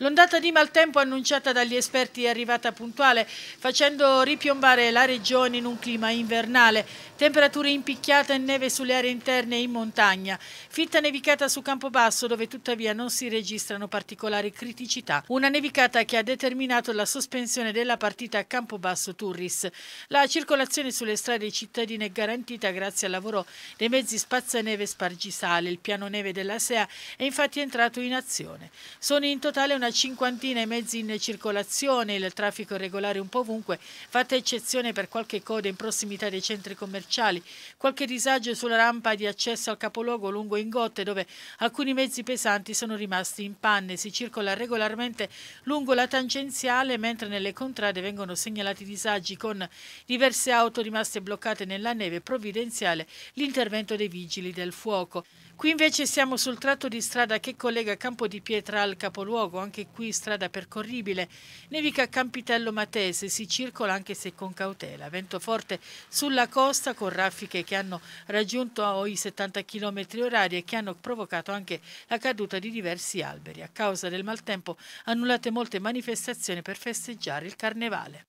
L'ondata di maltempo annunciata dagli esperti è arrivata puntuale, facendo ripiombare la regione in un clima invernale. Temperature impicchiate e neve sulle aree interne e in montagna. Fitta nevicata su Campobasso, dove tuttavia non si registrano particolari criticità. Una nevicata che ha determinato la sospensione della partita a Campobasso-Turris. La circolazione sulle strade cittadine è garantita grazie al lavoro dei mezzi spazzaneve spargisale. Il piano neve della SEA è infatti entrato in azione. Sono in totale una una cinquantina i mezzi in circolazione, il traffico è regolare un po' ovunque, fatta eccezione per qualche coda in prossimità dei centri commerciali, qualche disagio sulla rampa di accesso al capoluogo lungo Ingotte dove alcuni mezzi pesanti sono rimasti in panne, si circola regolarmente lungo la tangenziale mentre nelle contrade vengono segnalati disagi con diverse auto rimaste bloccate nella neve provvidenziale l'intervento dei vigili del fuoco. Qui invece siamo sul tratto di strada che collega Campo di Pietra al capoluogo, anche qui strada percorribile. Nevica Campitello Matese, si circola anche se con cautela. Vento forte sulla costa con raffiche che hanno raggiunto i 70 km orari e che hanno provocato anche la caduta di diversi alberi. A causa del maltempo annullate molte manifestazioni per festeggiare il carnevale.